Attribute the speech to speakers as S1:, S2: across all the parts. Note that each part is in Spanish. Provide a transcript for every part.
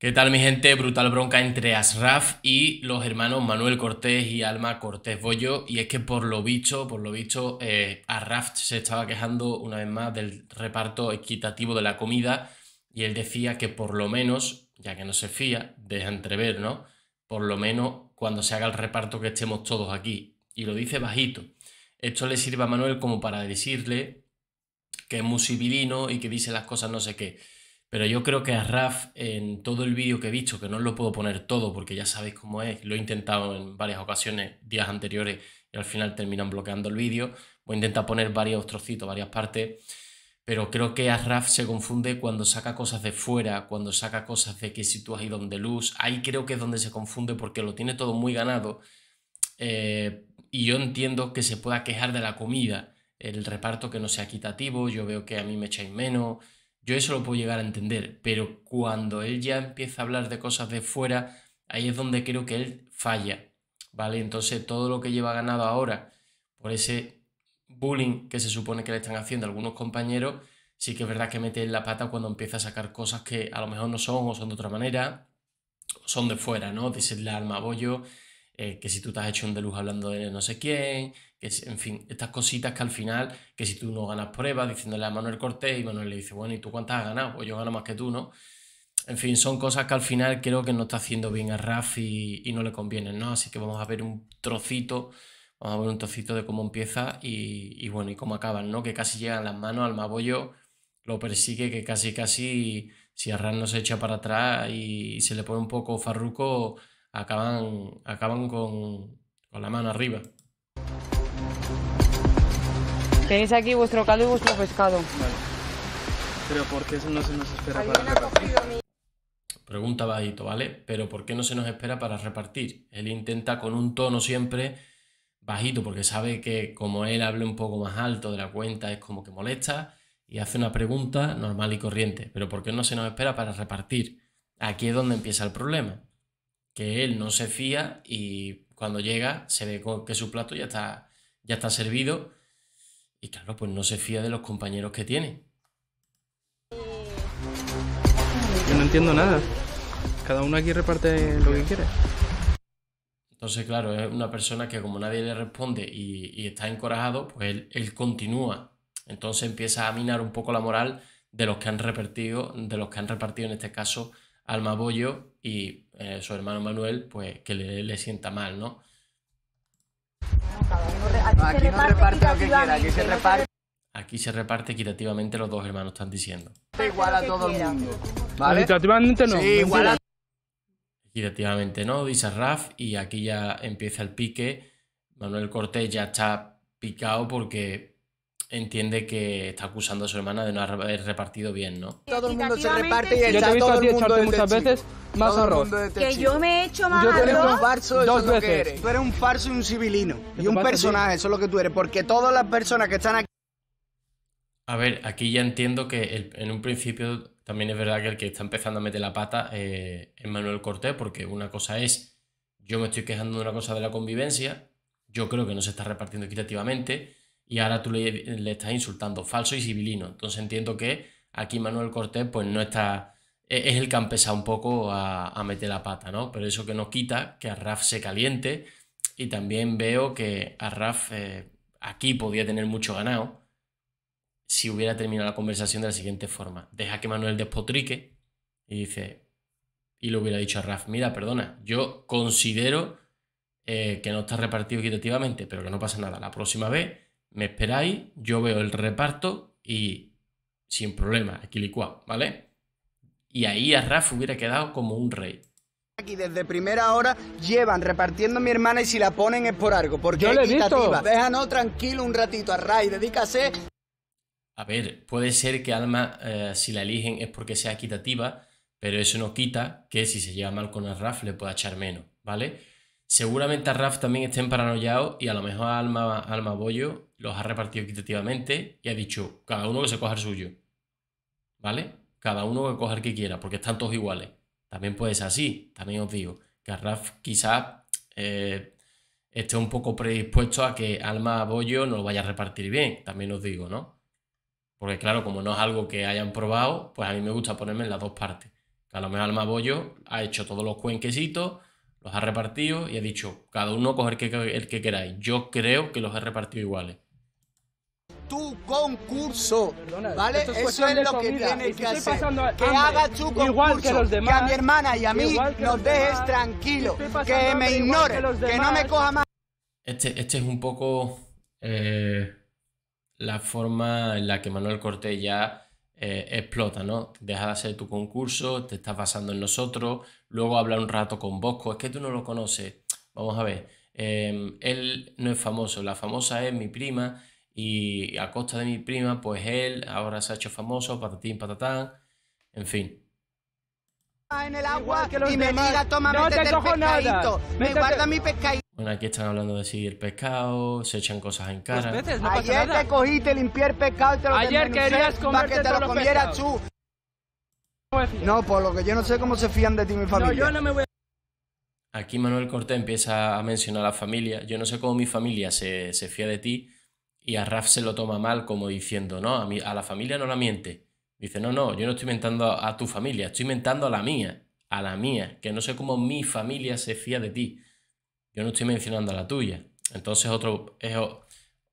S1: ¿Qué tal mi gente? Brutal bronca entre Asraf y los hermanos Manuel Cortés y Alma Cortés Bollo. Y es que por lo bicho, por lo bicho, eh, Asraf se estaba quejando una vez más del reparto equitativo de la comida y él decía que por lo menos, ya que no se fía, deja entrever, ¿no? Por lo menos cuando se haga el reparto que estemos todos aquí. Y lo dice bajito. Esto le sirve a Manuel como para decirle que es muy y que dice las cosas no sé qué. Pero yo creo que a Raf, en todo el vídeo que he visto, que no lo puedo poner todo porque ya sabéis cómo es, lo he intentado en varias ocasiones, días anteriores, y al final terminan bloqueando el vídeo. Voy a intentar poner varios trocitos, varias partes, pero creo que a Raf se confunde cuando saca cosas de fuera, cuando saca cosas de que si tú has donde luz, ahí creo que es donde se confunde porque lo tiene todo muy ganado. Eh, y yo entiendo que se pueda quejar de la comida, el reparto que no sea equitativo, yo veo que a mí me echáis menos yo eso lo puedo llegar a entender, pero cuando él ya empieza a hablar de cosas de fuera, ahí es donde creo que él falla, ¿vale? Entonces todo lo que lleva ganado ahora por ese bullying que se supone que le están haciendo algunos compañeros, sí que es verdad que mete en la pata cuando empieza a sacar cosas que a lo mejor no son o son de otra manera, son de fuera, ¿no? Dice el alma bollo, eh, que si tú te has hecho un de hablando de no sé quién, que en fin, estas cositas que al final, que si tú no ganas pruebas, diciéndole a Manuel Cortés y Manuel le dice, bueno, ¿y tú cuántas has ganado? Pues yo gano más que tú, ¿no? En fin, son cosas que al final creo que no está haciendo bien a Raf y, no le conviene ¿no? Así que vamos a ver un trocito, vamos a ver un trocito de cómo empieza y, bueno, y cómo acaban, ¿no? Que casi llegan las manos al Mabollo, lo persigue, que casi, casi, si Raf no se echa para atrás y, se le pone un poco farruco, acaban, acaban con, con la mano arriba.
S2: Tenéis aquí vuestro caldo y vuestro pescado.
S1: Pero ¿por qué no se nos espera para repartir? Pregunta bajito, ¿vale? Pero ¿por qué no se nos espera para repartir? Él intenta con un tono siempre bajito, porque sabe que como él hable un poco más alto de la cuenta es como que molesta y hace una pregunta normal y corriente. Pero ¿por qué no se nos espera para repartir? Aquí es donde empieza el problema. Que él no se fía y cuando llega se ve que su plato ya está, ya está servido y claro, pues no se fía de los compañeros que tiene.
S2: Yo no entiendo nada.
S1: Cada uno aquí reparte lo que quiere. Entonces, claro, es una persona que como nadie le responde y, está encorajado, pues él, continúa. Entonces empieza a minar un poco la moral de los que han repartido, de los que han repartido en este caso al Bollo y eh, su hermano Manuel, pues que le sienta mal, ¿no? Aquí se reparte equitativamente los dos hermanos, están diciendo.
S2: Igual a todo el mundo. ¿Vale?
S1: Equitativamente no. Sí, igual a... Equitativamente no, dice Raf, y aquí ya empieza el pique. Manuel Cortés ya está picado porque entiende que está acusando a su hermana de no haber repartido bien, ¿no?
S2: Todo el mundo se reparte y todo el mundo muchas veces más arroz. Que yo me he hecho más arroz. Yo un farso, lo Tú eres un farso y un civilino y un personaje, eso es lo que tú eres, porque todas las personas que están aquí
S1: a ver, aquí ya entiendo que en un principio también es verdad que el que está empezando a meter la pata eh, es Manuel Cortés, porque una cosa es, yo me estoy quejando de una cosa de la convivencia, yo creo que no se está repartiendo equitativamente, y ahora tú le, estás insultando, falso y civilino. Entonces entiendo que aquí Manuel Cortés pues no está, e, es el que ha empezado un poco a, a meter la pata, ¿no? Pero eso que no quita que a Raf se caliente y también veo que a Raf eh, aquí podía tener mucho ganado si hubiera terminado la conversación de la siguiente forma. Deja que Manuel despotrique y dice, y lo hubiera dicho a Raf, mira, perdona, yo considero eh, que no está repartido equitativamente, pero que no pasa nada. La próxima vez me esperáis, yo veo el reparto y sin problema, aquí licuado, ¿vale? Y ahí Arraf hubiera quedado como un rey.
S2: Aquí desde primera hora llevan repartiendo mi hermana y si la ponen es por algo, porque yo es equitativa. Déjanos tranquilo un ratito a Ray, dedícase.
S1: A ver, puede ser que Alma, eh, si la eligen es porque sea equitativa, pero eso no quita que si se lleva mal con Arraf le pueda echar menos, ¿vale? Seguramente a Raf también estén paranoiados y a lo mejor Alma, Alma Bollo los ha repartido equitativamente y ha dicho cada uno que se coja el suyo. ¿Vale? Cada uno que coja el que quiera, porque están todos iguales. También puede ser así, también os digo, que a Raf quizás eh, esté un poco predispuesto a que Alma Bollo no lo vaya a repartir bien, también os digo, ¿no? Porque claro, como no es algo que hayan probado, pues a mí me gusta ponerme en las dos partes. a lo mejor Alma Bollo ha hecho todos los cuenquecitos los ha repartido y ha dicho, cada uno coger el que, queráis. Yo creo que los ha repartido iguales.
S2: Tu concurso, ¿vale? Eso es lo que tienes que hacer. que hagas tu concurso, igual que, los demás, que a mi hermana y a mí nos dejes tranquilos. que me ignores, que, no me coja más.
S1: Este, este es un poco eh, la forma en la que Manuel Cortés ya eh, explota, ¿no? Deja de hacer tu concurso, te estás basando en nosotros, luego hablar un rato con Bosco, es que tú no lo conoces, vamos a ver, em, él no es famoso, la famosa es mi prima y a costa de mi prima, pues él ahora se ha hecho famoso, patatín, patatán, en fin
S2: ah, en el agua que y me toma, no te cojo Me guarda mi pescadito.
S1: Bueno, aquí están hablando de seguir el pescado, se echan cosas en cara. Ayer
S2: pasa nada. te cogiste el pescado y te lo Ayer querías comer que te lo comieras tú. No, por lo que yo no sé cómo se fían de ti mi familia. yo no me voy
S1: Aquí Manuel Cortés empieza a mencionar a la familia. Yo no sé cómo mi familia se, se fía de ti. Y a Raf se lo toma mal, como diciendo, no, a, mi, a la familia no la miente. Dice, no, no, yo no estoy mentando a, tu familia, estoy mentando a la mía, a la mía, que no sé cómo mi familia se fía de ti. Yo no estoy mencionando a la tuya. Entonces otro, es,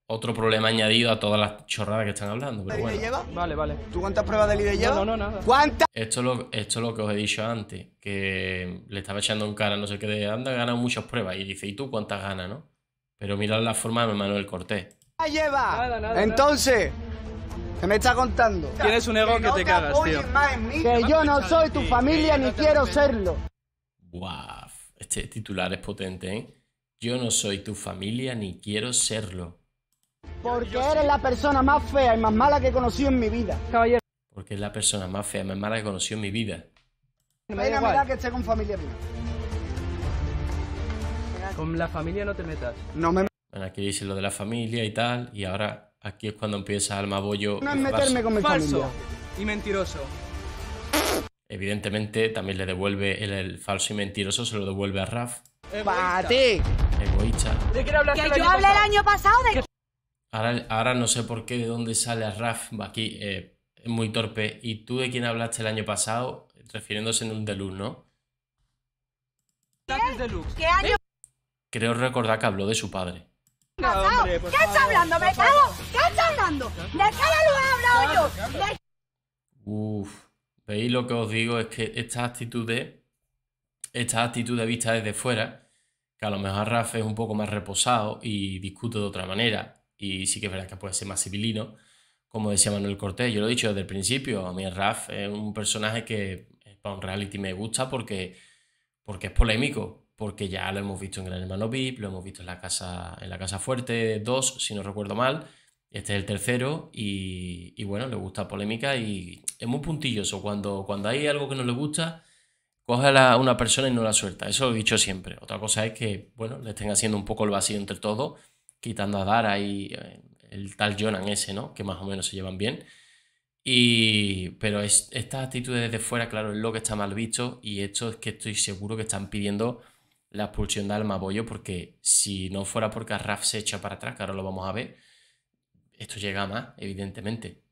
S1: otro problema añadido a todas las chorradas que están hablando. Pero bueno. lleva?
S2: Vale, vale. ¿Tú cuántas pruebas de líder No, no, nada. ¿Cuántas?
S1: Esto es, lo, esto lo que os he dicho antes, que le estaba echando un cara, no sé qué, de anda, gana muchas pruebas. Y dice, ¿y tú cuántas ganas, no? Pero mirad la forma de Manuel Cortés.
S2: lleva? Nada, nada, Entonces, se me está contando? Tienes un ego que, te, cagas, tío. Que yo no soy tu familia ni quiero serlo.
S1: Guau, este titular es potente, ¿eh? Yo no soy tu familia ni quiero serlo.
S2: Porque eres la persona más fea y más mala que he conocido en mi vida. Caballero.
S1: Porque es la persona más fea y más mala que he conocido en mi vida.
S2: me da que esté con familia mía. Con la familia no te metas. No me...
S1: Bueno, aquí dice lo de la familia y tal, y ahora aquí es cuando empieza Alma Bollo. No es meterme con mi falso y mentiroso. Evidentemente también le devuelve el, falso y mentiroso, se lo devuelve a Raf. ti! Egoísta.
S2: ¿De qué que yo hablé el año pasado de...
S1: Ahora, no sé por qué, de dónde sale a Raf aquí, eh, es muy torpe. ¿Y tú de quién hablaste el año pasado? Refiriéndose en un deluxe, ¿no? Creo recordar que habló de su padre.
S2: ¿Qué está hablando? ¿Me ¿Qué está hablando? ¿De qué he hablado
S1: yo? veis lo que os digo es que esta actitudes, actitud de vista desde fuera, que a lo mejor Rafa es un poco más reposado y discute de otra manera, y sí que es verdad que puede ser más civilino, como decía Manuel Cortés. Yo lo he dicho desde el principio, a mí Raf es un personaje que eh, para un reality me gusta porque, porque es polémico, porque ya lo hemos visto en Gran Hermano VIP, lo hemos visto en la Casa, en la casa Fuerte 2, si no recuerdo mal. Este es el tercero y, y, bueno, le gusta polémica y es muy puntilloso. Cuando, cuando hay algo que no le gusta, coge a una persona y no la suelta. Eso lo he dicho siempre. Otra cosa es que, bueno, le estén haciendo un poco el vacío entre todos quitando a Dara y eh, el tal Jonan ese, ¿no? Que más o menos se llevan bien. Y, pero estas actitudes desde fuera, claro, es lo que está mal visto y esto es que estoy seguro que están pidiendo la expulsión de Boyo porque si no fuera porque Raf se echa para atrás, que ahora lo vamos a ver, esto llega a más, evidentemente.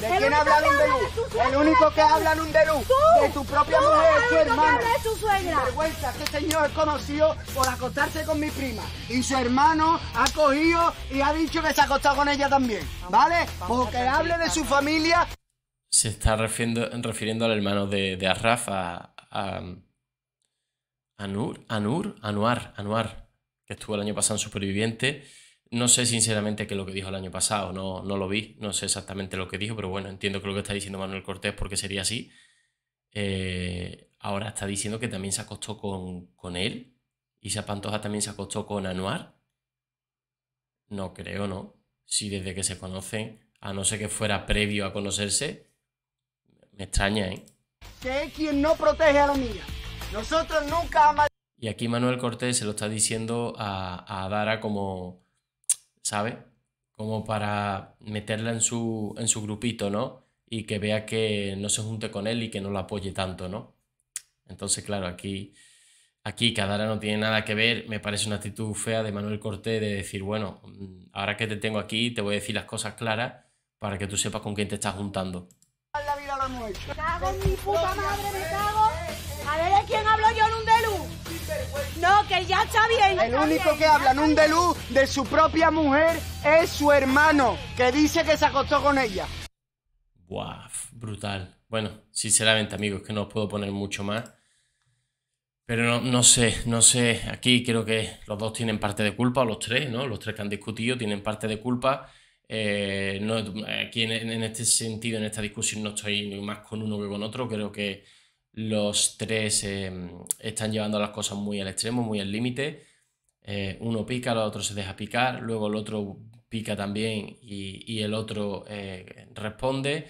S2: ¿De quién habla El único que habla Lundelú. De tu propia mujer, tu hermano. De su suegra. vergüenza, este señor es conocido por acostarse con mi prima. Y su hermano ha cogido y ha dicho que se ha acostado con ella también. ¿Vale? Porque hable de su familia.
S1: Se está refiriendo, refiriendo al hermano de, de Arraf, a, a, Anuar, Anuar, que estuvo el año pasado en Superviviente no sé sinceramente qué es lo que dijo el año pasado, no, no lo vi, no sé exactamente lo que dijo, pero bueno, entiendo que lo que está diciendo Manuel Cortés porque sería así. Eh, ahora está diciendo que también se acostó con, con él. y Pantoja también se acostó con Anuar. No creo, ¿no? Si desde que se conocen, a no ser que fuera previo a conocerse, me extraña, ¿eh?
S2: Que quien no protege a la mía. Nosotros nunca amamos.
S1: Y aquí Manuel Cortés se lo está diciendo a, a como, ¿sabe? Como para meterla en su, en su grupito, ¿no? Y que vea que no se junte con él y que no lo apoye tanto, ¿no? Entonces, claro, aquí, aquí Cadara no tiene nada que ver. Me parece una actitud fea de Manuel Cortés de decir, bueno, mm, ahora que te tengo aquí, te voy a decir las cosas claras para que tú sepas con quién te estás juntando.
S2: Eh. mi puta No, que ya está bien. El único que habla en un delú de su propia mujer es su hermano, que dice que se acostó con ella.
S1: Guau, brutal. Bueno, sinceramente, amigos, que no os puedo poner mucho más. Pero no, sé, no sé. Aquí creo que los dos tienen parte de culpa, los tres, ¿no? Los tres que han discutido tienen parte de culpa. Eh, aquí en, en, este sentido, en esta discusión, no estoy más con uno que con otro. Creo que los tres eh, están llevando las cosas muy al extremo, muy al límite. Eh, uno pica, el otro se deja picar, luego el otro pica también y, el otro eh, responde.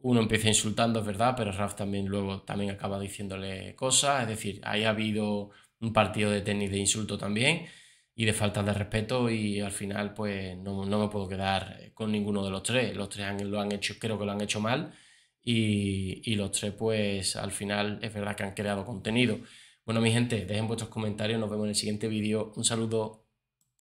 S1: Uno empieza insultando, es verdad, pero Raf también luego también acaba diciéndole cosas. Es decir, ahí ha habido un partido de tenis de insulto también y de falta de respeto y al final pues no, me puedo quedar con ninguno de los tres. Los tres lo han hecho, creo que lo han hecho mal y, los tres, pues al final es verdad que han creado contenido. Bueno, mi gente, dejen vuestros comentarios, nos vemos en el siguiente vídeo. Un saludo.